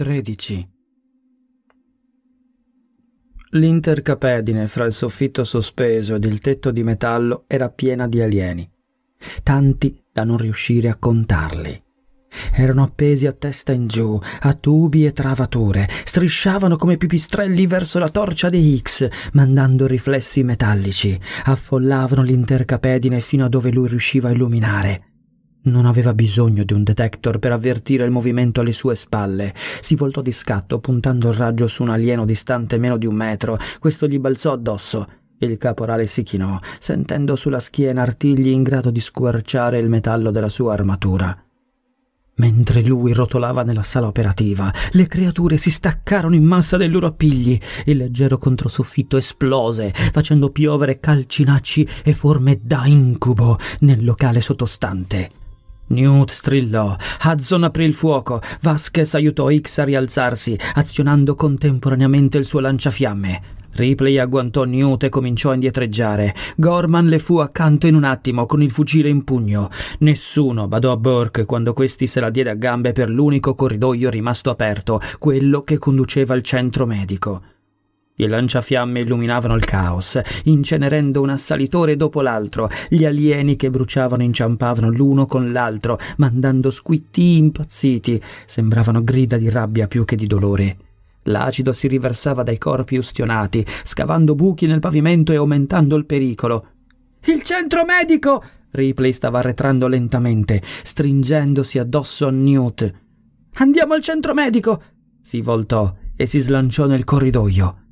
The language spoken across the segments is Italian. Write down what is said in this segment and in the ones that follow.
13. L'intercapedine fra il soffitto sospeso ed il tetto di metallo era piena di alieni, tanti da non riuscire a contarli. Erano appesi a testa in giù, a tubi e travature, strisciavano come pipistrelli verso la torcia di Higgs, mandando riflessi metallici, affollavano l'intercapedine fino a dove lui riusciva a illuminare. Non aveva bisogno di un detector per avvertire il movimento alle sue spalle. Si voltò di scatto, puntando il raggio su un alieno distante meno di un metro. Questo gli balzò addosso. Il caporale si chinò, sentendo sulla schiena artigli in grado di squarciare il metallo della sua armatura. Mentre lui rotolava nella sala operativa, le creature si staccarono in massa dai loro appigli. Il leggero controsoffitto esplose, facendo piovere calcinacci e forme da incubo nel locale sottostante. Newt strillò, Hudson aprì il fuoco, Vasquez aiutò X a rialzarsi, azionando contemporaneamente il suo lanciafiamme. Ripley agguantò Newt e cominciò a indietreggiare. Gorman le fu accanto in un attimo, con il fucile in pugno. Nessuno badò a Burke quando questi se la diede a gambe per l'unico corridoio rimasto aperto, quello che conduceva al centro medico. I lanciafiamme illuminavano il caos, incenerendo un assalitore dopo l'altro. Gli alieni che bruciavano inciampavano l'uno con l'altro, mandando squitti impazziti. Sembravano grida di rabbia più che di dolore. L'acido si riversava dai corpi ustionati, scavando buchi nel pavimento e aumentando il pericolo. Il centro medico! Ripley stava arretrando lentamente, stringendosi addosso a Newt. Andiamo al centro medico! Si voltò e si slanciò nel corridoio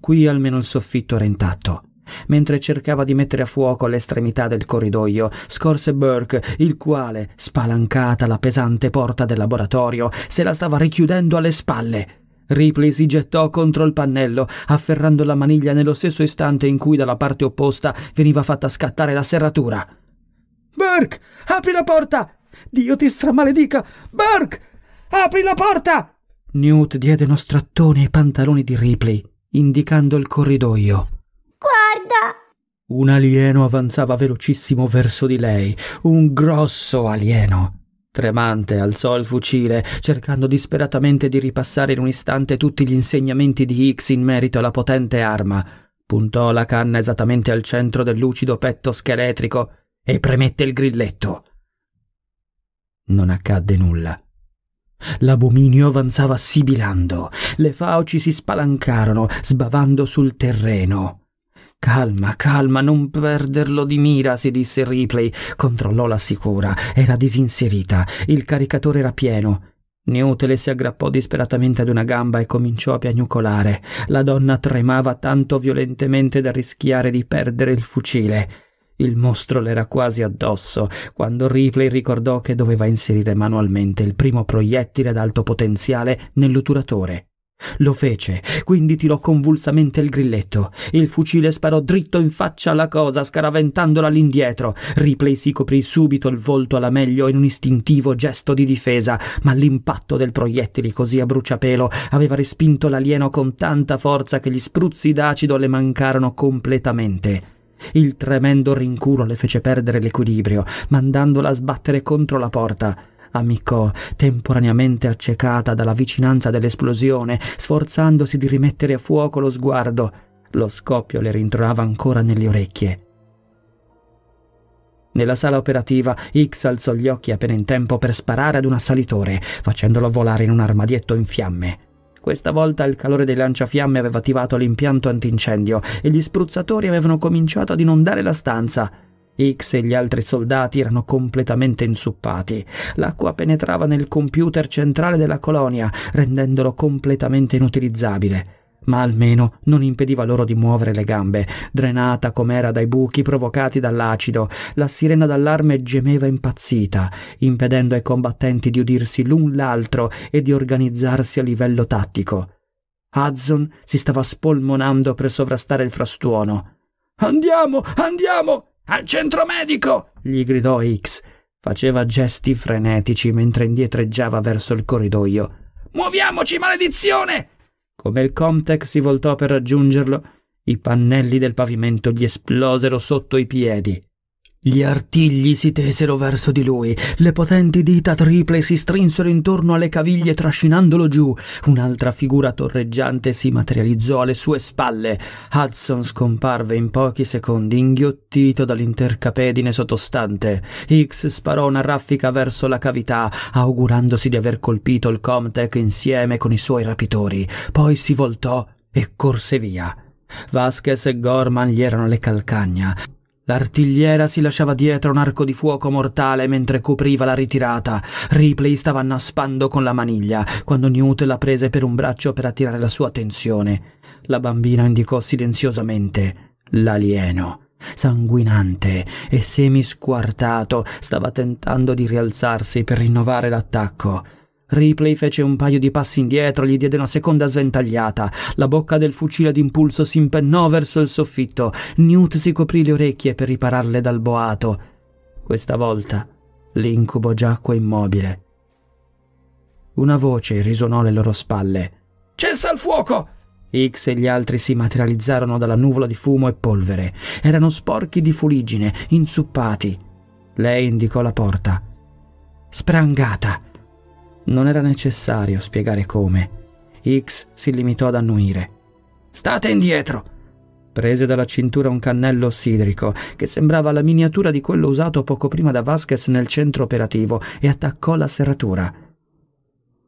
qui almeno il soffitto era intatto. Mentre cercava di mettere a fuoco l'estremità del corridoio, scorse Burke, il quale, spalancata la pesante porta del laboratorio, se la stava richiudendo alle spalle. Ripley si gettò contro il pannello, afferrando la maniglia nello stesso istante in cui dalla parte opposta veniva fatta scattare la serratura. Burke, apri la porta! Dio ti stramaledica! Burke, apri la porta! Newt diede uno strattone ai pantaloni di Ripley indicando il corridoio. Guarda! Un alieno avanzava velocissimo verso di lei, un grosso alieno. Tremante alzò il fucile, cercando disperatamente di ripassare in un istante tutti gli insegnamenti di Hicks in merito alla potente arma. Puntò la canna esattamente al centro del lucido petto scheletrico e premette il grilletto. Non accadde nulla. L'abominio avanzava sibilando, le fauci si spalancarono, sbavando sul terreno. Calma, calma, non perderlo di mira, si disse Ripley. Controllò la sicura. Era disinserita. Il caricatore era pieno. Neutele si aggrappò disperatamente ad una gamba e cominciò a piagnucolare. La donna tremava tanto violentemente da rischiare di perdere il fucile. Il mostro le era quasi addosso quando Ripley ricordò che doveva inserire manualmente il primo proiettile ad alto potenziale nell'otturatore. Lo fece, quindi tirò convulsamente il grilletto. Il fucile sparò dritto in faccia alla cosa, scaraventandola all'indietro. Ripley si coprì subito il volto alla meglio in un istintivo gesto di difesa, ma l'impatto del proiettile così a bruciapelo aveva respinto l'alieno con tanta forza che gli spruzzi d'acido le mancarono completamente. Il tremendo rinculo le fece perdere l'equilibrio, mandandola a sbattere contro la porta. Ammiccò, temporaneamente accecata dalla vicinanza dell'esplosione, sforzandosi di rimettere a fuoco lo sguardo. Lo scoppio le rintronava ancora nelle orecchie. Nella sala operativa, X alzò gli occhi appena in tempo per sparare ad un assalitore, facendolo volare in un armadietto in fiamme. Questa volta il calore dei lanciafiamme aveva attivato l'impianto antincendio e gli spruzzatori avevano cominciato ad inondare la stanza. X e gli altri soldati erano completamente insuppati. L'acqua penetrava nel computer centrale della colonia, rendendolo completamente inutilizzabile ma almeno non impediva loro di muovere le gambe, drenata com'era dai buchi provocati dall'acido. La sirena d'allarme gemeva impazzita, impedendo ai combattenti di udirsi l'un l'altro e di organizzarsi a livello tattico. Hudson si stava spolmonando per sovrastare il frastuono. Andiamo, andiamo! Al centro medico! gli gridò X. Faceva gesti frenetici mentre indietreggiava verso il corridoio. Muoviamoci, maledizione! Come il Comtech si voltò per raggiungerlo, i pannelli del pavimento gli esplosero sotto i piedi. Gli artigli si tesero verso di lui, le potenti dita triple si strinsero intorno alle caviglie trascinandolo giù, un'altra figura torreggiante si materializzò alle sue spalle. Hudson scomparve in pochi secondi, inghiottito dall'intercapedine sottostante. Hicks sparò una raffica verso la cavità, augurandosi di aver colpito il Comtech insieme con i suoi rapitori, poi si voltò e corse via. Vasquez e Gorman gli erano le calcagna, L'artigliera si lasciava dietro un arco di fuoco mortale mentre copriva la ritirata. Ripley stava annaspando con la maniglia quando Newt la prese per un braccio per attirare la sua attenzione. La bambina indicò silenziosamente l'alieno. Sanguinante e semisquartato, stava tentando di rialzarsi per rinnovare l'attacco. Ripley fece un paio di passi indietro, gli diede una seconda sventagliata. La bocca del fucile d'impulso si impennò verso il soffitto. Newt si coprì le orecchie per ripararle dal boato. Questa volta l'incubo giacque immobile. Una voce risuonò alle loro spalle. Cessa il fuoco! X e gli altri si materializzarono dalla nuvola di fumo e polvere. Erano sporchi di fuligine, inzuppati. Lei indicò la porta. Sprangata! Non era necessario spiegare come. X si limitò ad annuire. State indietro! Prese dalla cintura un cannello ossidrico, che sembrava la miniatura di quello usato poco prima da Vasquez nel centro operativo, e attaccò la serratura.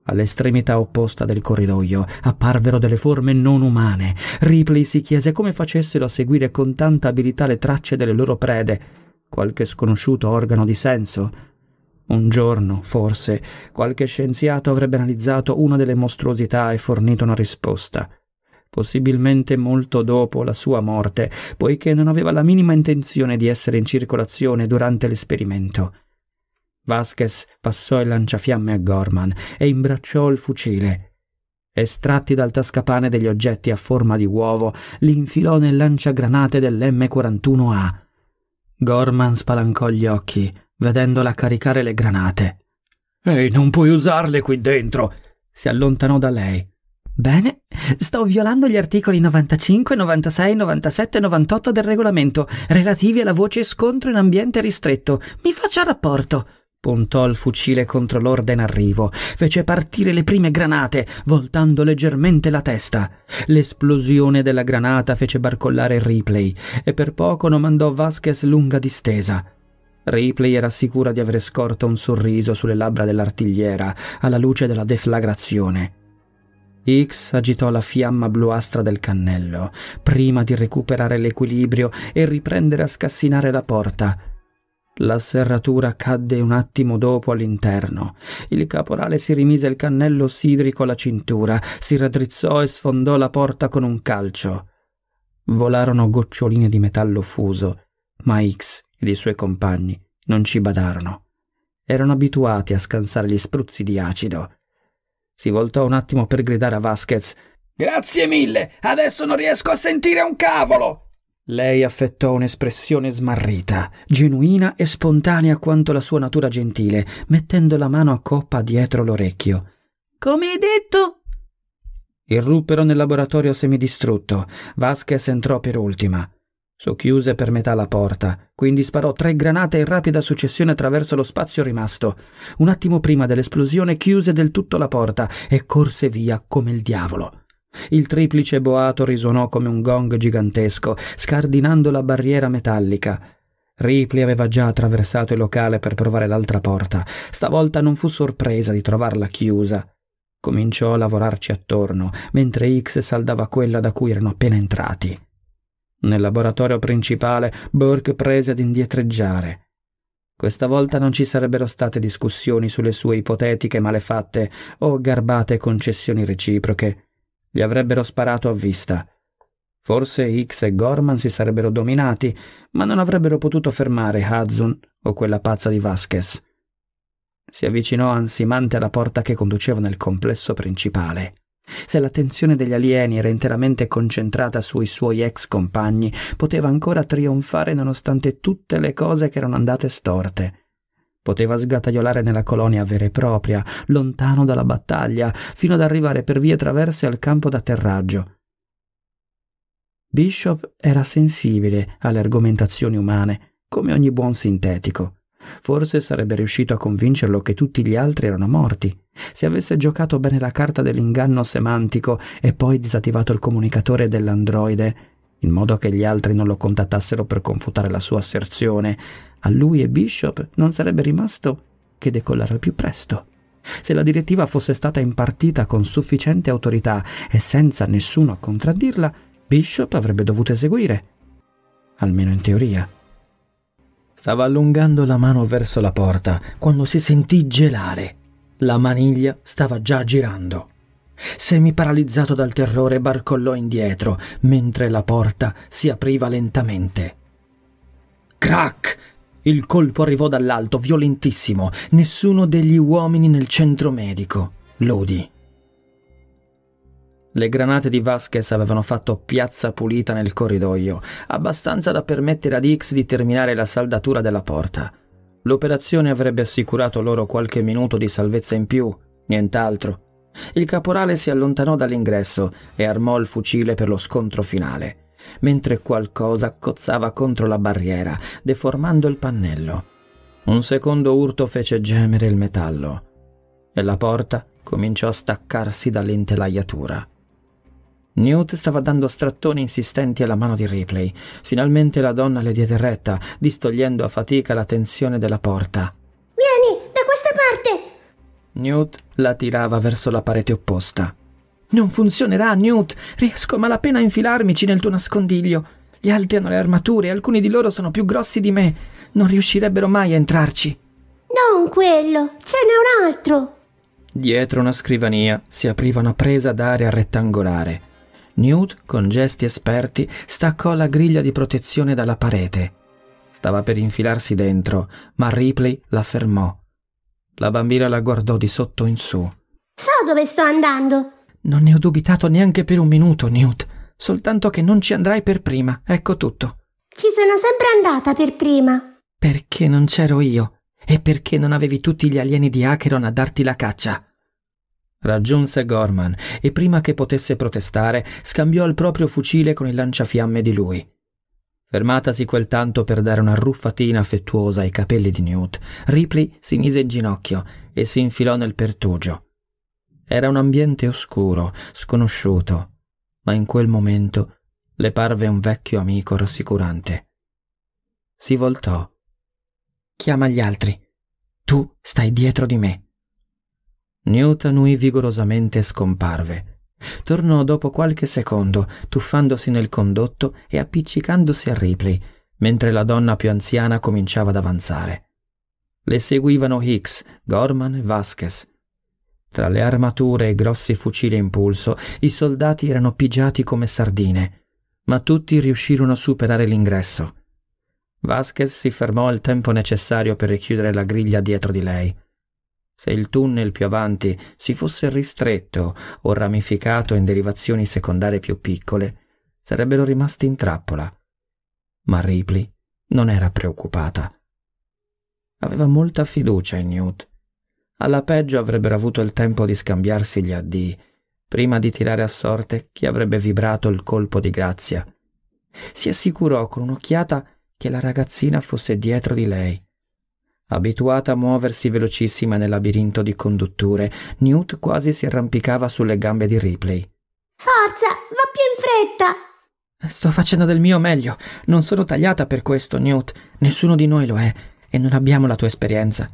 All'estremità opposta del corridoio apparvero delle forme non umane. Ripley si chiese come facessero a seguire con tanta abilità le tracce delle loro prede. Qualche sconosciuto organo di senso? Un giorno, forse, qualche scienziato avrebbe analizzato una delle mostruosità e fornito una risposta. Possibilmente molto dopo la sua morte, poiché non aveva la minima intenzione di essere in circolazione durante l'esperimento. Vasquez passò il lanciafiamme a Gorman e imbracciò il fucile. Estratti dal tascapane degli oggetti a forma di uovo, li infilò nel lanciagranate dell'M41A. Gorman spalancò gli occhi vedendola caricare le granate. Ehi, non puoi usarle qui dentro! Si allontanò da lei. Bene, sto violando gli articoli 95, 96, 97 e 98 del regolamento, relativi alla voce scontro in ambiente ristretto. Mi faccia rapporto. Puntò il fucile contro l'orda in arrivo, fece partire le prime granate, voltando leggermente la testa. L'esplosione della granata fece barcollare il replay e per poco non mandò Vasquez lunga distesa. Ripley era sicura di aver scorto un sorriso sulle labbra dell'artigliera alla luce della deflagrazione. X agitò la fiamma bluastra del cannello, prima di recuperare l'equilibrio e riprendere a scassinare la porta. La serratura cadde un attimo dopo all'interno. Il caporale si rimise il cannello sidrico alla cintura, si raddrizzò e sfondò la porta con un calcio. Volarono goccioline di metallo fuso, ma X ed i suoi compagni non ci badarono. Erano abituati a scansare gli spruzzi di acido. Si voltò un attimo per gridare a Vasquez Grazie mille! Adesso non riesco a sentire un cavolo! Lei affettò un'espressione smarrita, genuina e spontanea quanto la sua natura gentile, mettendo la mano a coppa dietro l'orecchio. Come hai detto? Irruppero nel laboratorio semidistrutto. Vasquez entrò per ultima. Socchiuse per metà la porta, quindi sparò tre granate in rapida successione attraverso lo spazio rimasto. Un attimo prima dell'esplosione chiuse del tutto la porta e corse via come il diavolo. Il triplice boato risuonò come un gong gigantesco, scardinando la barriera metallica. Ripley aveva già attraversato il locale per provare l'altra porta. Stavolta non fu sorpresa di trovarla chiusa. Cominciò a lavorarci attorno, mentre X saldava quella da cui erano appena entrati. Nel laboratorio principale Burke prese ad indietreggiare. Questa volta non ci sarebbero state discussioni sulle sue ipotetiche malefatte o garbate concessioni reciproche. Gli avrebbero sparato a vista. Forse X e Gorman si sarebbero dominati, ma non avrebbero potuto fermare Hudson o quella pazza di Vasquez. Si avvicinò ansimante alla porta che conduceva nel complesso principale. Se l'attenzione degli alieni era interamente concentrata sui suoi ex compagni, poteva ancora trionfare nonostante tutte le cose che erano andate storte. Poteva sgattaiolare nella colonia vera e propria, lontano dalla battaglia, fino ad arrivare per vie traverse al campo d'atterraggio. Bishop era sensibile alle argomentazioni umane, come ogni buon sintetico. Forse sarebbe riuscito a convincerlo che tutti gli altri erano morti. Se avesse giocato bene la carta dell'inganno semantico e poi disattivato il comunicatore dell'androide, in modo che gli altri non lo contattassero per confutare la sua asserzione, a lui e Bishop non sarebbe rimasto che decollare al più presto. Se la direttiva fosse stata impartita con sufficiente autorità e senza nessuno a contraddirla, Bishop avrebbe dovuto eseguire, almeno in teoria. Stava allungando la mano verso la porta quando si sentì gelare. La maniglia stava già girando. Semiparalizzato dal terrore, barcollò indietro mentre la porta si apriva lentamente. Crac! Il colpo arrivò dall'alto, violentissimo. Nessuno degli uomini nel centro medico lo le granate di Vasquez avevano fatto piazza pulita nel corridoio, abbastanza da permettere ad X di terminare la saldatura della porta. L'operazione avrebbe assicurato loro qualche minuto di salvezza in più, nient'altro. Il caporale si allontanò dall'ingresso e armò il fucile per lo scontro finale, mentre qualcosa cozzava contro la barriera, deformando il pannello. Un secondo urto fece gemere il metallo e la porta cominciò a staccarsi dall'intelaiatura. Newt stava dando strattoni insistenti alla mano di Ripley. Finalmente la donna le diede retta, distogliendo a fatica la tensione della porta. Vieni, da questa parte! Newt la tirava verso la parete opposta. Non funzionerà, Newt! Riesco a malapena a infilarmici nel tuo nascondiglio. Gli altri hanno le armature e alcuni di loro sono più grossi di me. Non riuscirebbero mai a entrarci. Non quello, ce n'è un altro. Dietro una scrivania si apriva una presa d'aria rettangolare. Newt, con gesti esperti, staccò la griglia di protezione dalla parete. Stava per infilarsi dentro, ma Ripley la fermò. La bambina la guardò di sotto in su. So dove sto andando. Non ne ho dubitato neanche per un minuto, Newt. Soltanto che non ci andrai per prima, ecco tutto. Ci sono sempre andata per prima. Perché non c'ero io? E perché non avevi tutti gli alieni di Acheron a darti la caccia? Raggiunse Gorman e prima che potesse protestare scambiò il proprio fucile con il lanciafiamme di lui. Fermatasi quel tanto per dare una ruffatina affettuosa ai capelli di Newt, Ripley si mise in ginocchio e si infilò nel pertugio. Era un ambiente oscuro, sconosciuto, ma in quel momento le parve un vecchio amico rassicurante. Si voltò. Chiama gli altri. Tu stai dietro di me. Newton vigorosamente scomparve. Tornò dopo qualche secondo, tuffandosi nel condotto e appiccicandosi a Ripley, mentre la donna più anziana cominciava ad avanzare. Le seguivano Hicks, Gorman e Vasquez. Tra le armature e grossi fucili a impulso, i soldati erano pigiati come sardine, ma tutti riuscirono a superare l'ingresso. Vasquez si fermò il tempo necessario per richiudere la griglia dietro di lei se il tunnel più avanti si fosse ristretto o ramificato in derivazioni secondarie più piccole, sarebbero rimasti in trappola. Ma Ripley non era preoccupata. Aveva molta fiducia in Newt. Alla peggio avrebbero avuto il tempo di scambiarsi gli addii, prima di tirare a sorte chi avrebbe vibrato il colpo di grazia. Si assicurò con un'occhiata che la ragazzina fosse dietro di lei Abituata a muoversi velocissima nel labirinto di condutture, Newt quasi si arrampicava sulle gambe di Ripley. Forza, va più in fretta! Sto facendo del mio meglio. Non sono tagliata per questo, Newt. Nessuno di noi lo è e non abbiamo la tua esperienza.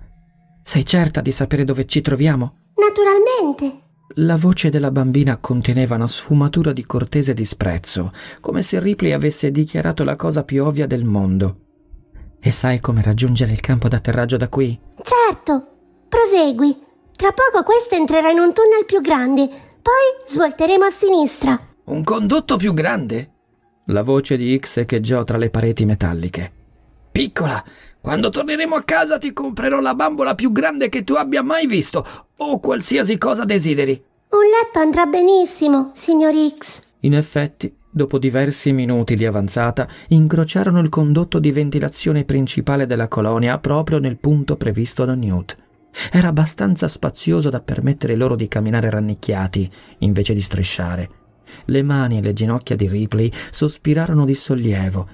Sei certa di sapere dove ci troviamo? Naturalmente. La voce della bambina conteneva una sfumatura di cortese disprezzo, come se Ripley avesse dichiarato la cosa più ovvia del mondo. E sai come raggiungere il campo d'atterraggio da qui? Certo! Prosegui. Tra poco questo entrerà in un tunnel più grande, poi svolteremo a sinistra. Un condotto più grande? La voce di X echeggiò tra le pareti metalliche. Piccola, quando torneremo a casa ti comprerò la bambola più grande che tu abbia mai visto o qualsiasi cosa desideri. Un letto andrà benissimo, signor X. In effetti, Dopo diversi minuti di avanzata, incrociarono il condotto di ventilazione principale della colonia proprio nel punto previsto da Newt. Era abbastanza spazioso da permettere loro di camminare rannicchiati, invece di strisciare. Le mani e le ginocchia di Ripley sospirarono di sollievo.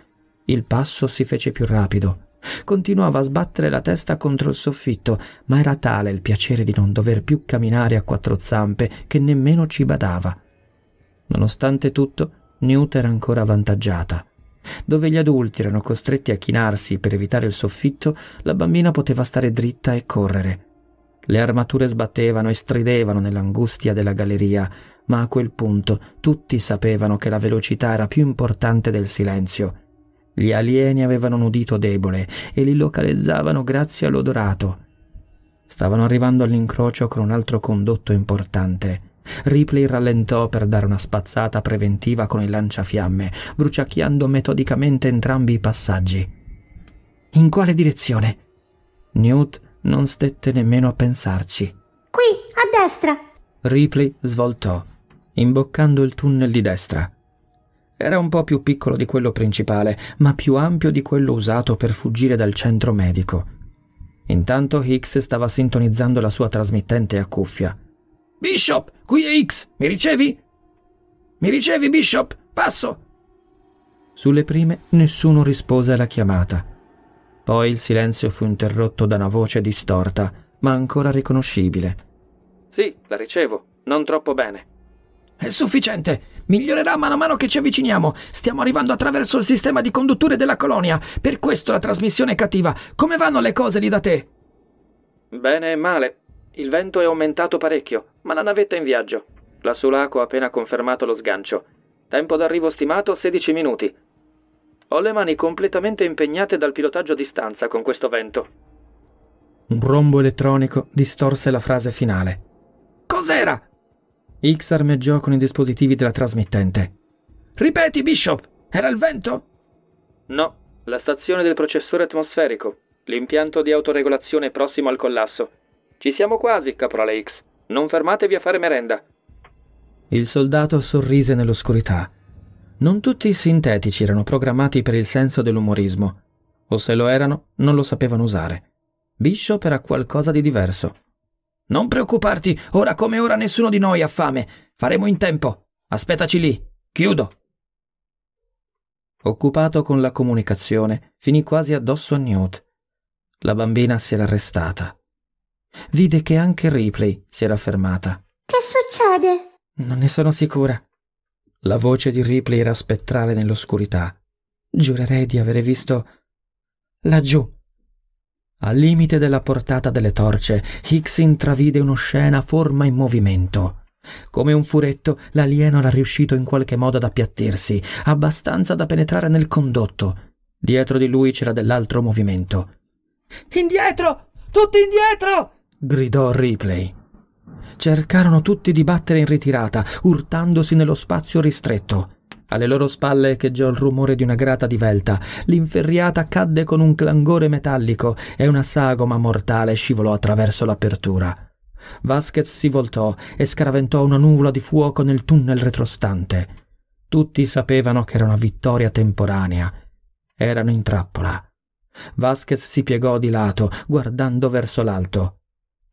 Il passo si fece più rapido. Continuava a sbattere la testa contro il soffitto, ma era tale il piacere di non dover più camminare a quattro zampe che nemmeno ci badava. Nonostante tutto, Newt era ancora avvantaggiata. Dove gli adulti erano costretti a chinarsi per evitare il soffitto, la bambina poteva stare dritta e correre. Le armature sbattevano e stridevano nell'angustia della galleria, ma a quel punto tutti sapevano che la velocità era più importante del silenzio. Gli alieni avevano un udito debole e li localizzavano grazie all'odorato. Stavano arrivando all'incrocio con un altro condotto importante. Ripley rallentò per dare una spazzata preventiva con il lanciafiamme, bruciacchiando metodicamente entrambi i passaggi. In quale direzione? Newt non stette nemmeno a pensarci. Qui, a destra. Ripley svoltò, imboccando il tunnel di destra. Era un po' più piccolo di quello principale, ma più ampio di quello usato per fuggire dal centro medico. Intanto Hicks stava sintonizzando la sua trasmittente a cuffia. Bishop, qui è X, mi ricevi? Mi ricevi, Bishop? Passo! Sulle prime nessuno rispose alla chiamata. Poi il silenzio fu interrotto da una voce distorta, ma ancora riconoscibile. Sì, la ricevo, non troppo bene. È sufficiente. Migliorerà mano a mano che ci avviciniamo. Stiamo arrivando attraverso il sistema di condutture della colonia. Per questo la trasmissione è cattiva. Come vanno le cose lì da te? Bene e male. Il vento è aumentato parecchio, ma la navetta è in viaggio. La Sulaco ha appena confermato lo sgancio. Tempo d'arrivo stimato 16 minuti. Ho le mani completamente impegnate dal pilotaggio a distanza con questo vento. Un rombo elettronico distorse la frase finale. Cos'era? X armeggiò con i dispositivi della trasmittente. Ripeti, Bishop! Era il vento? No, la stazione del processore atmosferico, l'impianto di autoregolazione prossimo al collasso. Ci siamo quasi, caporale X. Non fermatevi a fare merenda. Il soldato sorrise nell'oscurità. Non tutti i sintetici erano programmati per il senso dell'umorismo, o se lo erano, non lo sapevano usare. Bishop era qualcosa di diverso. Non preoccuparti, ora come ora nessuno di noi ha fame. Faremo in tempo. Aspettaci lì. Chiudo. Occupato con la comunicazione, finì quasi addosso a Newt. La bambina si era arrestata. Vide che anche Ripley si era fermata. Che succede? Non ne sono sicura. La voce di Ripley era spettrale nell'oscurità. Giurerei di avere visto laggiù. Al limite della portata delle torce, Hicks intravide un'oscena forma in movimento. Come un furetto, l'alieno era riuscito in qualche modo ad appiattirsi, abbastanza da penetrare nel condotto. Dietro di lui c'era dell'altro movimento. Indietro! Tutti indietro! gridò Ripley. Cercarono tutti di battere in ritirata, urtandosi nello spazio ristretto. Alle loro spalle echeggiò il rumore di una grata divelta. L'inferriata cadde con un clangore metallico e una sagoma mortale scivolò attraverso l'apertura. Vasquez si voltò e scaraventò una nuvola di fuoco nel tunnel retrostante. Tutti sapevano che era una vittoria temporanea. Erano in trappola. Vasquez si piegò di lato, guardando verso l'alto.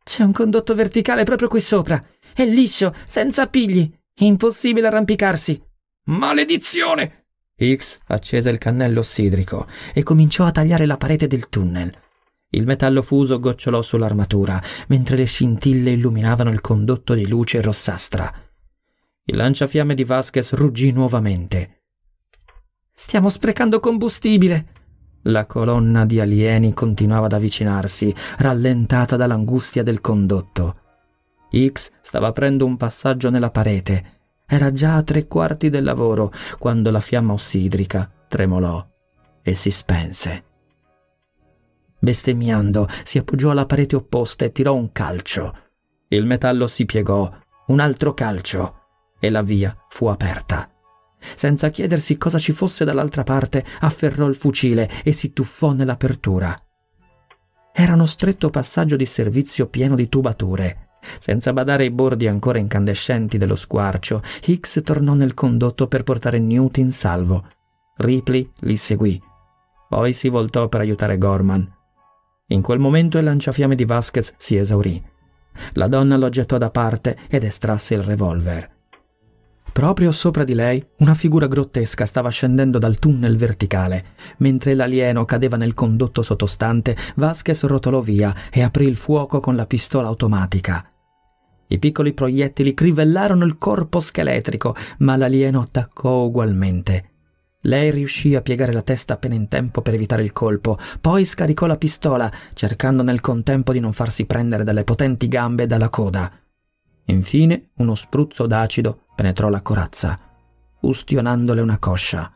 C'è un condotto verticale proprio qui sopra. È liscio, senza pigli. Impossibile arrampicarsi. Maledizione! X accese il cannello ossidrico e cominciò a tagliare la parete del tunnel. Il metallo fuso gocciolò sull'armatura, mentre le scintille illuminavano il condotto di luce rossastra. Il lanciafiamme di Vasquez ruggì nuovamente. Stiamo sprecando combustibile! La colonna di alieni continuava ad avvicinarsi, rallentata dall'angustia del condotto. X stava aprendo un passaggio nella parete. Era già a tre quarti del lavoro quando la fiamma ossidrica tremolò e si spense. Bestemmiando, si appoggiò alla parete opposta e tirò un calcio. Il metallo si piegò, un altro calcio, e la via fu aperta. Senza chiedersi cosa ci fosse dall'altra parte, afferrò il fucile e si tuffò nell'apertura. Era uno stretto passaggio di servizio pieno di tubature. Senza badare ai bordi ancora incandescenti dello squarcio, Hicks tornò nel condotto per portare Newt in salvo. Ripley li seguì. Poi si voltò per aiutare Gorman. In quel momento il lanciafiamme di Vasquez si esaurì. La donna lo gettò da parte ed estrasse il revolver. Proprio sopra di lei una figura grottesca stava scendendo dal tunnel verticale. Mentre l'alieno cadeva nel condotto sottostante, Vasquez rotolò via e aprì il fuoco con la pistola automatica. I piccoli proiettili crivellarono il corpo scheletrico, ma l'alieno attaccò ugualmente. Lei riuscì a piegare la testa appena in tempo per evitare il colpo, poi scaricò la pistola, cercando nel contempo di non farsi prendere dalle potenti gambe e dalla coda. Infine uno spruzzo d'acido penetrò la corazza, ustionandole una coscia.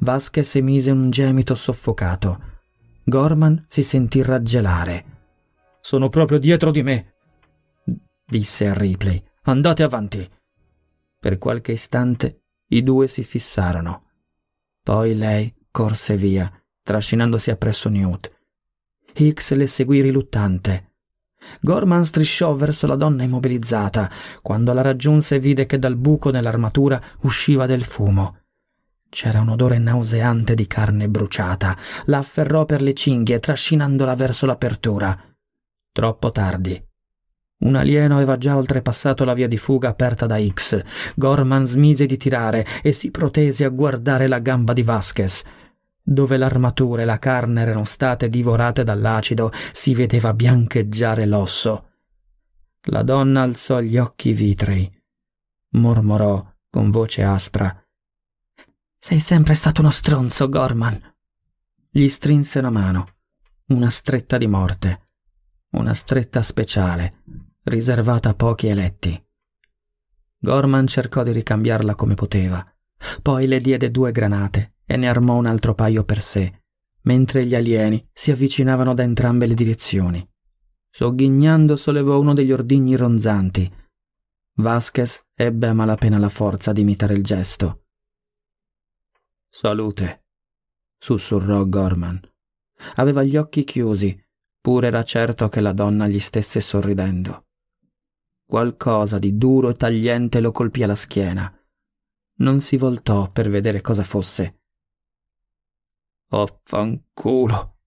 Vasquez emise un gemito soffocato. Gorman si sentì raggelare. Sono proprio dietro di me, disse a Ripley. Andate avanti. Per qualche istante i due si fissarono. Poi lei corse via, trascinandosi appresso Newt. Hicks le seguì riluttante. Gorman strisciò verso la donna immobilizzata. Quando la raggiunse vide che dal buco nell'armatura usciva del fumo. C'era un odore nauseante di carne bruciata. La afferrò per le cinghie, trascinandola verso l'apertura. Troppo tardi. Un alieno aveva già oltrepassato la via di fuga aperta da X. Gorman smise di tirare e si protese a guardare la gamba di Vasquez. Dove l'armatura e la carne erano state divorate dall'acido, si vedeva biancheggiare l'osso. La donna alzò gli occhi vitrei. Mormorò con voce aspra. Sei sempre stato uno stronzo, Gorman. Gli strinse la mano. Una stretta di morte. Una stretta speciale, riservata a pochi eletti. Gorman cercò di ricambiarla come poteva. Poi le diede due granate e ne armò un altro paio per sé, mentre gli alieni si avvicinavano da entrambe le direzioni. Sogghignando sollevò uno degli ordigni ronzanti. Vasquez ebbe a malapena la forza di imitare il gesto. Salute, sussurrò Gorman. Aveva gli occhi chiusi, pur era certo che la donna gli stesse sorridendo. Qualcosa di duro e tagliente lo colpì alla schiena. Non si voltò per vedere cosa fosse. Vaffanculo,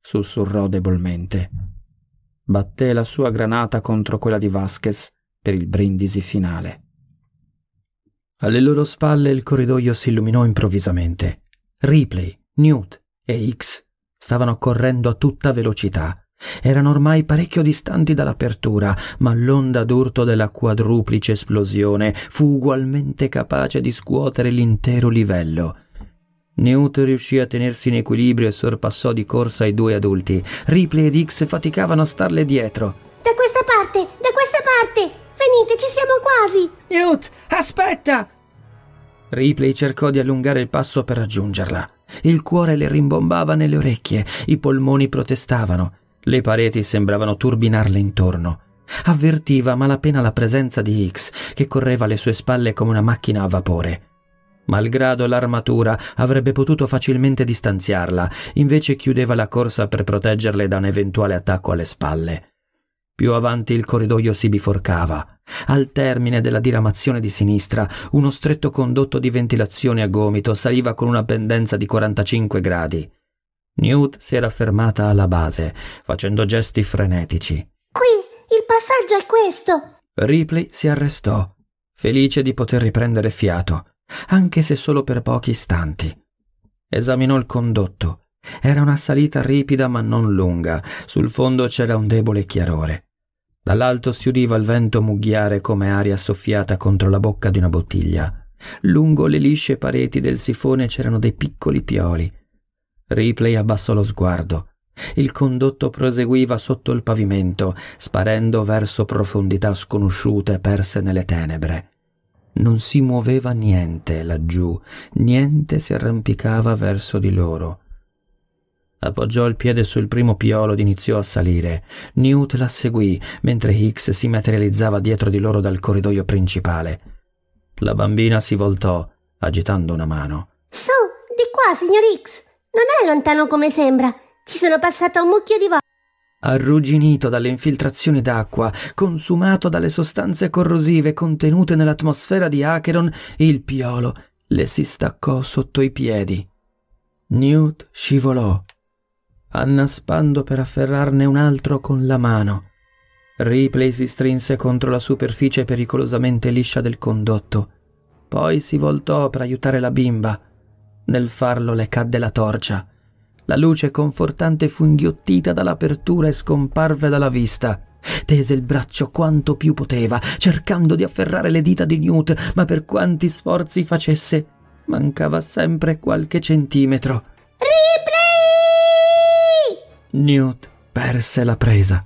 sussurrò debolmente. Batté la sua granata contro quella di Vasquez per il brindisi finale. Alle loro spalle il corridoio si illuminò improvvisamente. Ripley, Newt e X stavano correndo a tutta velocità. Erano ormai parecchio distanti dall'apertura, ma l'onda d'urto della quadruplice esplosione fu ugualmente capace di scuotere l'intero livello. Newt riuscì a tenersi in equilibrio e sorpassò di corsa i due adulti. Ripley ed X faticavano a starle dietro. Da questa parte, da questa parte! Venite, ci siamo quasi! Newt, aspetta! Ripley cercò di allungare il passo per raggiungerla. Il cuore le rimbombava nelle orecchie, i polmoni protestavano, le pareti sembravano turbinarle intorno. Avvertiva malapena la presenza di X, che correva alle sue spalle come una macchina a vapore. Malgrado l'armatura avrebbe potuto facilmente distanziarla, invece chiudeva la corsa per proteggerle da un eventuale attacco alle spalle. Più avanti il corridoio si biforcava. Al termine della diramazione di sinistra, uno stretto condotto di ventilazione a gomito saliva con una pendenza di 45 gradi. Newt si era fermata alla base, facendo gesti frenetici. Qui, il passaggio è questo. Ripley si arrestò, felice di poter riprendere fiato anche se solo per pochi istanti. Esaminò il condotto. Era una salita ripida ma non lunga, sul fondo c'era un debole chiarore. Dall'alto si udiva il vento mugghiare come aria soffiata contro la bocca di una bottiglia. Lungo le lisce pareti del sifone c'erano dei piccoli pioli. Ripley abbassò lo sguardo. Il condotto proseguiva sotto il pavimento, sparendo verso profondità sconosciute perse nelle tenebre. Non si muoveva niente laggiù, niente si arrampicava verso di loro. Appoggiò il piede sul primo piolo ed iniziò a salire. Newt la seguì, mentre Hicks si materializzava dietro di loro dal corridoio principale. La bambina si voltò, agitando una mano. Su, di qua, signor Hicks! Non è lontano come sembra. Ci sono passata un mucchio di volte arrugginito dalle infiltrazioni d'acqua, consumato dalle sostanze corrosive contenute nell'atmosfera di Acheron, il piolo le si staccò sotto i piedi. Newt scivolò, annaspando per afferrarne un altro con la mano. Ripley si strinse contro la superficie pericolosamente liscia del condotto. Poi si voltò per aiutare la bimba. Nel farlo le cadde la torcia. La luce confortante fu inghiottita dall'apertura e scomparve dalla vista. Tese il braccio quanto più poteva, cercando di afferrare le dita di Newt, ma per quanti sforzi facesse, mancava sempre qualche centimetro. Ripley! Newt perse la presa.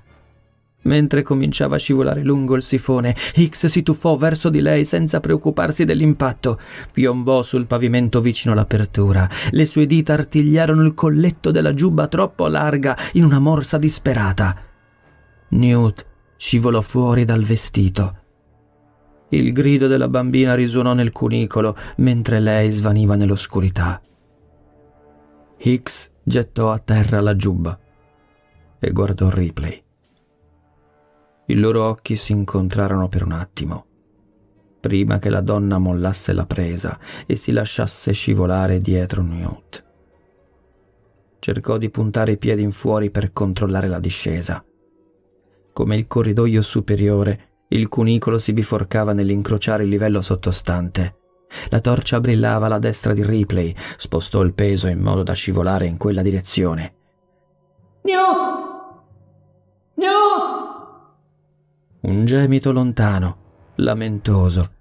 Mentre cominciava a scivolare lungo il sifone, Hicks si tuffò verso di lei senza preoccuparsi dell'impatto. Piombò sul pavimento vicino all'apertura. Le sue dita artigliarono il colletto della giubba troppo larga in una morsa disperata. Newt scivolò fuori dal vestito. Il grido della bambina risuonò nel cunicolo mentre lei svaniva nell'oscurità. Hicks gettò a terra la giubba e guardò Ripley. I loro occhi si incontrarono per un attimo, prima che la donna mollasse la presa e si lasciasse scivolare dietro Newt. Cercò di puntare i piedi in fuori per controllare la discesa. Come il corridoio superiore, il cunicolo si biforcava nell'incrociare il livello sottostante. La torcia brillava alla destra di Ripley, spostò il peso in modo da scivolare in quella direzione. Newt! Newt! un gemito lontano, lamentoso,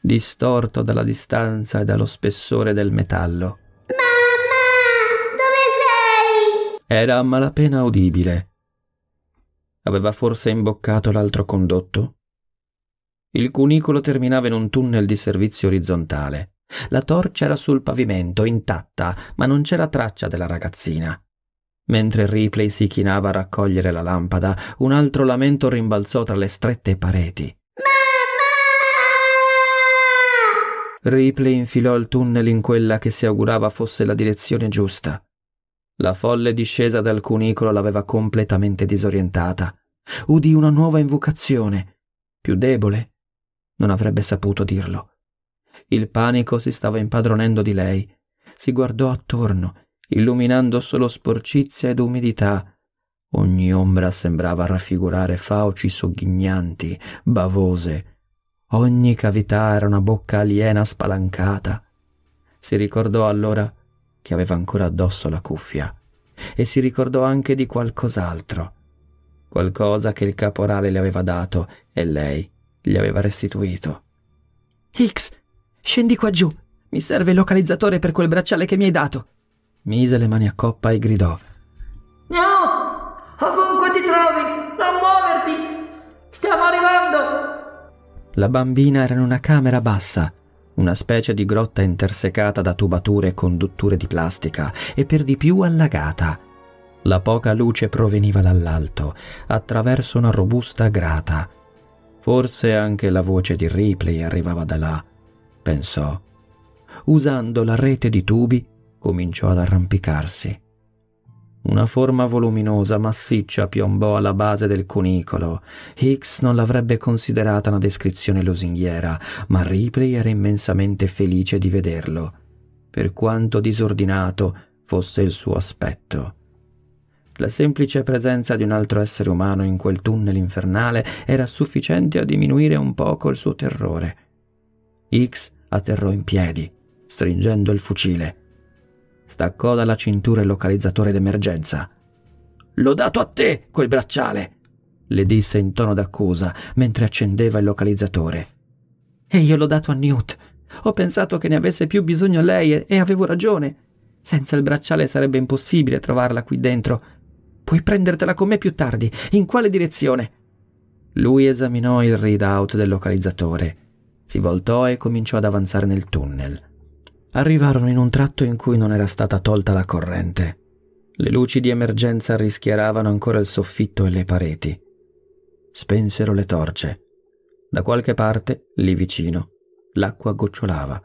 distorto dalla distanza e dallo spessore del metallo. Mamma, dove sei? Era a malapena udibile. Aveva forse imboccato l'altro condotto? Il cunicolo terminava in un tunnel di servizio orizzontale. La torcia era sul pavimento, intatta, ma non c'era traccia della ragazzina. Mentre Ripley si chinava a raccogliere la lampada, un altro lamento rimbalzò tra le strette pareti. Mamma! Ripley infilò il tunnel in quella che si augurava fosse la direzione giusta. La folle discesa dal cunicolo l'aveva completamente disorientata. Udì una nuova invocazione, più debole. Non avrebbe saputo dirlo. Il panico si stava impadronendo di lei. Si guardò attorno illuminando solo sporcizia ed umidità. Ogni ombra sembrava raffigurare fauci sogghignanti, bavose. Ogni cavità era una bocca aliena spalancata. Si ricordò allora che aveva ancora addosso la cuffia e si ricordò anche di qualcos'altro, qualcosa che il caporale le aveva dato e lei gli aveva restituito. X, scendi qua giù, mi serve il localizzatore per quel bracciale che mi hai dato. Mise le mani a coppa e gridò. Gnot! Ovunque ti trovi, non muoverti! Stiamo arrivando! La bambina era in una camera bassa, una specie di grotta intersecata da tubature e condutture di plastica e per di più allagata. La poca luce proveniva dall'alto, attraverso una robusta grata. Forse anche la voce di Ripley arrivava da là, pensò. Usando la rete di tubi, cominciò ad arrampicarsi. Una forma voluminosa, massiccia, piombò alla base del cunicolo. Hicks non l'avrebbe considerata una descrizione lusinghiera, ma Ripley era immensamente felice di vederlo, per quanto disordinato fosse il suo aspetto. La semplice presenza di un altro essere umano in quel tunnel infernale era sufficiente a diminuire un poco il suo terrore. Hicks atterrò in piedi, stringendo il fucile. Staccò dalla cintura il localizzatore d'emergenza. L'ho dato a te quel bracciale! le disse in tono d'accusa mentre accendeva il localizzatore. E io l'ho dato a Newt. Ho pensato che ne avesse più bisogno lei e, avevo ragione. Senza il bracciale sarebbe impossibile trovarla qui dentro. Puoi prendertela con me più tardi. In quale direzione? Lui esaminò il readout del localizzatore. Si voltò e cominciò ad avanzare nel tunnel arrivarono in un tratto in cui non era stata tolta la corrente. Le luci di emergenza rischiaravano ancora il soffitto e le pareti. Spensero le torce. Da qualche parte, lì vicino, l'acqua gocciolava.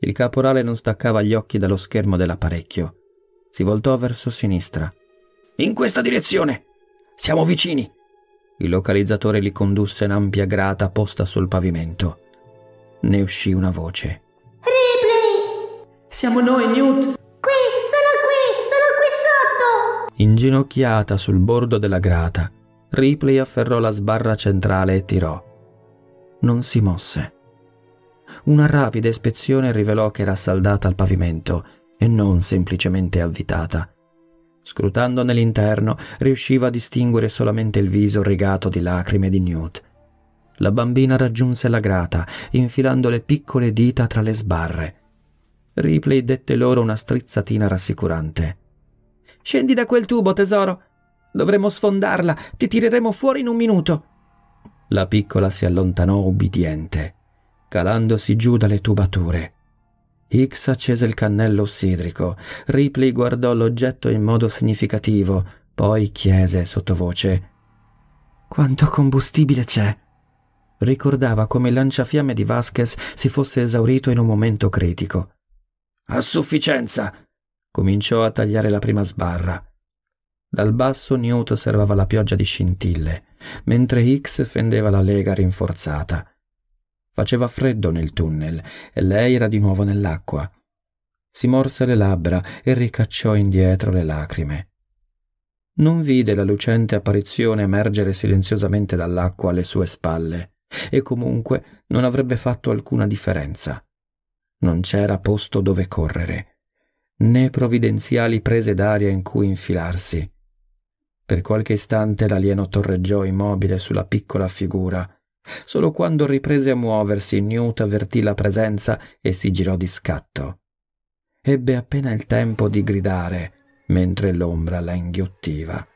Il caporale non staccava gli occhi dallo schermo dell'apparecchio. Si voltò verso sinistra. In questa direzione! Siamo vicini! Il localizzatore li condusse in ampia grata posta sul pavimento. Ne uscì una voce. Siamo noi, Newt! Qui! Sono qui! Sono qui sotto! Inginocchiata sul bordo della grata, Ripley afferrò la sbarra centrale e tirò. Non si mosse. Una rapida ispezione rivelò che era saldata al pavimento e non semplicemente avvitata. Scrutando nell'interno, riusciva a distinguere solamente il viso rigato di lacrime di Newt. La bambina raggiunse la grata, infilando le piccole dita tra le sbarre. Ripley dette loro una strizzatina rassicurante. Scendi da quel tubo, tesoro. Dovremo sfondarla, ti tireremo fuori in un minuto. La piccola si allontanò ubbidiente, calandosi giù dalle tubature. Hicks accese il cannello ossidrico. Ripley guardò l'oggetto in modo significativo, poi chiese sottovoce: Quanto combustibile c'è? Ricordava come il lanciafiamme di Vasquez si fosse esaurito in un momento critico. A sufficienza! Cominciò a tagliare la prima sbarra. Dal basso Newt osservava la pioggia di scintille, mentre Hicks fendeva la lega rinforzata. Faceva freddo nel tunnel e lei era di nuovo nell'acqua. Si morse le labbra e ricacciò indietro le lacrime. Non vide la lucente apparizione emergere silenziosamente dall'acqua alle sue spalle, e comunque non avrebbe fatto alcuna differenza. Non c'era posto dove correre, né provvidenziali prese d'aria in cui infilarsi. Per qualche istante l'alieno torreggiò immobile sulla piccola figura. Solo quando riprese a muoversi, Newt avvertì la presenza e si girò di scatto. Ebbe appena il tempo di gridare, mentre l'ombra la inghiottiva.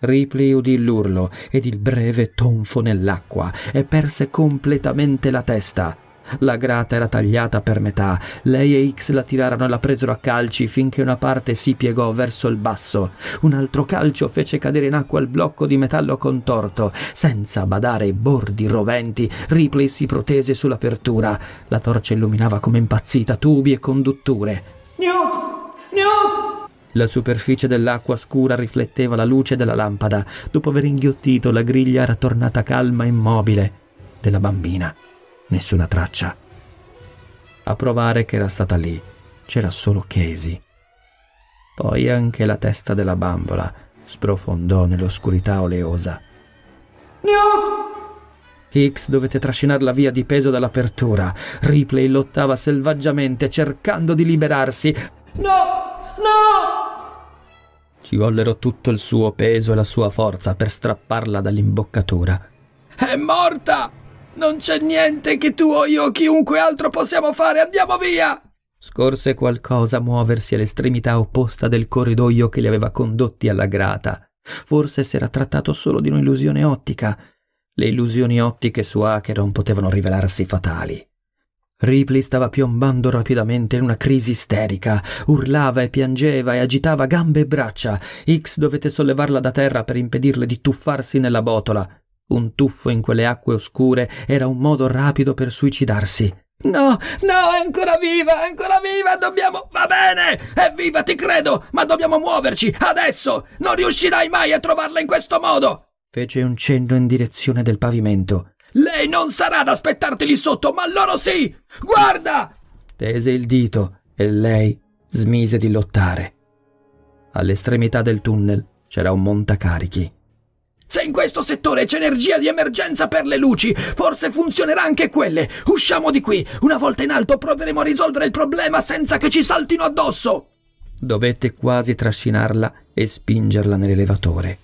Ripley udì l'urlo ed il breve tonfo nell'acqua e perse completamente la testa. La grata era tagliata per metà. Lei e X la tirarono e la presero a calci finché una parte si piegò verso il basso. Un altro calcio fece cadere in acqua il blocco di metallo contorto. Senza badare ai bordi roventi, Ripley si protese sull'apertura. La torcia illuminava come impazzita tubi e condutture. Newt! Newt! La superficie dell'acqua scura rifletteva la luce della lampada. Dopo aver inghiottito, la griglia era tornata calma e immobile della bambina nessuna traccia. A provare che era stata lì c'era solo Casey. Poi anche la testa della bambola sprofondò nell'oscurità oleosa. No! Hicks dovette trascinarla via di peso dall'apertura. Ripley lottava selvaggiamente cercando di liberarsi. No! No! Ci vollero tutto il suo peso e la sua forza per strapparla dall'imboccatura. È morta! Non c'è niente che tu o io o chiunque altro possiamo fare, andiamo via! Scorse qualcosa muoversi all'estremità opposta del corridoio che li aveva condotti alla grata. Forse si era trattato solo di un'illusione ottica. Le illusioni ottiche su Acheron potevano rivelarsi fatali. Ripley stava piombando rapidamente in una crisi isterica. Urlava e piangeva e agitava gambe e braccia. X dovette sollevarla da terra per impedirle di tuffarsi nella botola. Un tuffo in quelle acque oscure era un modo rapido per suicidarsi. No, no, è ancora viva, è ancora viva, dobbiamo... Va bene, è viva, ti credo, ma dobbiamo muoverci, adesso! Non riuscirai mai a trovarla in questo modo! Fece un cenno in direzione del pavimento. Lei non sarà ad aspettarti lì sotto, ma loro sì! Guarda! Tese il dito e lei smise di lottare. All'estremità del tunnel c'era un montacarichi. Se in questo settore c'è energia di emergenza per le luci, forse funzionerà anche quelle. Usciamo di qui. Una volta in alto proveremo a risolvere il problema senza che ci saltino addosso. Dovette quasi trascinarla e spingerla nell'elevatore.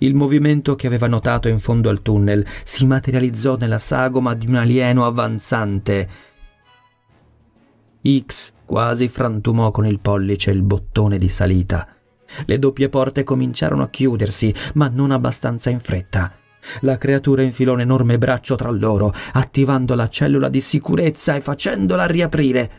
Il movimento che aveva notato in fondo al tunnel si materializzò nella sagoma di un alieno avanzante. X quasi frantumò con il pollice il bottone di salita. Le doppie porte cominciarono a chiudersi, ma non abbastanza in fretta. La creatura infilò un enorme braccio tra loro, attivando la cellula di sicurezza e facendola riaprire.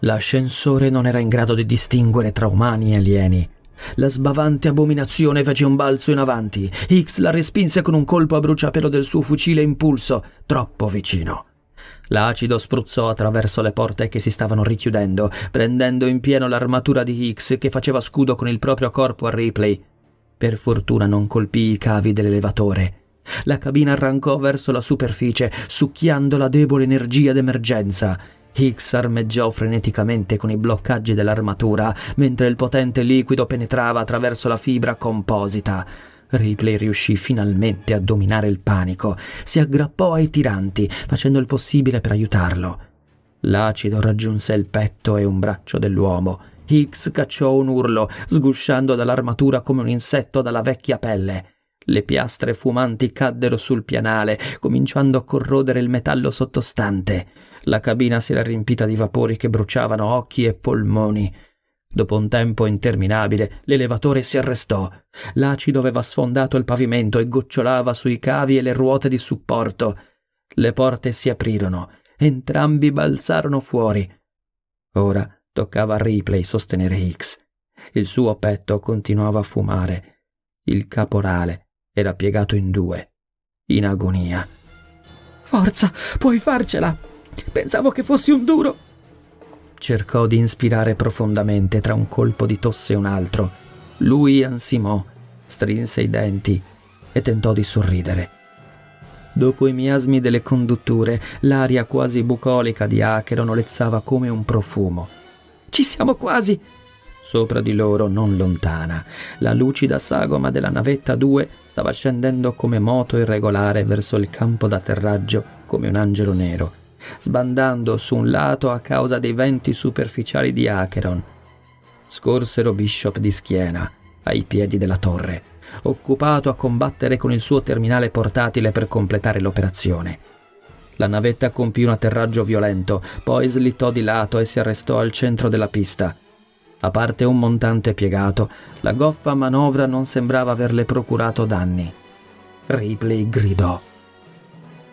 L'ascensore non era in grado di distinguere tra umani e alieni. La sbavante abominazione fece un balzo in avanti. Hicks la respinse con un colpo a bruciapelo del suo fucile impulso, troppo vicino. L'acido spruzzò attraverso le porte che si stavano richiudendo, prendendo in pieno l'armatura di Hicks che faceva scudo con il proprio corpo a Ripley. Per fortuna non colpì i cavi dell'elevatore. La cabina arrancò verso la superficie, succhiando la debole energia d'emergenza. Hicks armeggiò freneticamente con i bloccaggi dell'armatura, mentre il potente liquido penetrava attraverso la fibra composita. Ripley riuscì finalmente a dominare il panico, si aggrappò ai tiranti, facendo il possibile per aiutarlo. L'acido raggiunse il petto e un braccio dell'uomo. Hicks cacciò un urlo, sgusciando dall'armatura come un insetto dalla vecchia pelle. Le piastre fumanti caddero sul pianale, cominciando a corrodere il metallo sottostante. La cabina si era riempita di vapori che bruciavano occhi e polmoni. Dopo un tempo interminabile, l'elevatore si arrestò. L'acido aveva sfondato il pavimento e gocciolava sui cavi e le ruote di supporto. Le porte si aprirono. Entrambi balzarono fuori. Ora toccava a Ripley sostenere Hicks. Il suo petto continuava a fumare. Il caporale era piegato in due, in agonia. Forza, puoi farcela! Pensavo che fossi un duro! Cercò di inspirare profondamente tra un colpo di tosse e un altro. Lui ansimò, strinse i denti e tentò di sorridere. Dopo i miasmi delle condutture, l'aria quasi bucolica di Acheron olezzava come un profumo. Ci siamo quasi! Sopra di loro, non lontana, la lucida sagoma della navetta 2 stava scendendo come moto irregolare verso il campo d'atterraggio come un angelo nero sbandando su un lato a causa dei venti superficiali di Acheron. Scorsero Bishop di schiena, ai piedi della torre, occupato a combattere con il suo terminale portatile per completare l'operazione. La navetta compì un atterraggio violento, poi slittò di lato e si arrestò al centro della pista. A parte un montante piegato, la goffa manovra non sembrava averle procurato danni. Ripley gridò.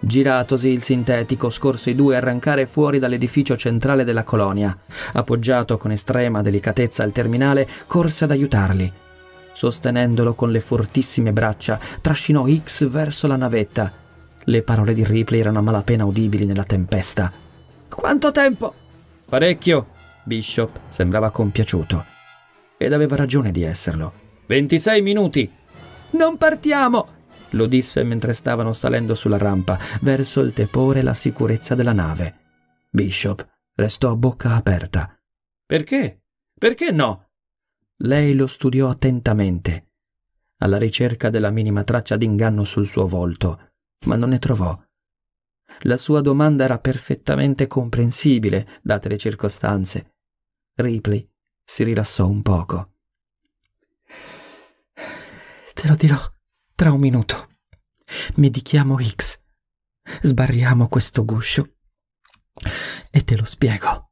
Giratosi il sintetico scorse i due arrancare fuori dall'edificio centrale della colonia. Appoggiato con estrema delicatezza al terminale, corse ad aiutarli. Sostenendolo con le fortissime braccia, trascinò X verso la navetta. Le parole di Ripley erano a malapena udibili nella tempesta. Quanto tempo? Parecchio. Bishop sembrava compiaciuto. Ed aveva ragione di esserlo. 26 minuti. Non partiamo! lo disse mentre stavano salendo sulla rampa verso il tepore e la sicurezza della nave. Bishop restò a bocca aperta. Perché? Perché no? Lei lo studiò attentamente, alla ricerca della minima traccia d'inganno sul suo volto, ma non ne trovò. La sua domanda era perfettamente comprensibile, date le circostanze. Ripley si rilassò un poco. Te lo dirò tra un minuto. Medichiamo X. Sbarriamo questo guscio. E te lo spiego.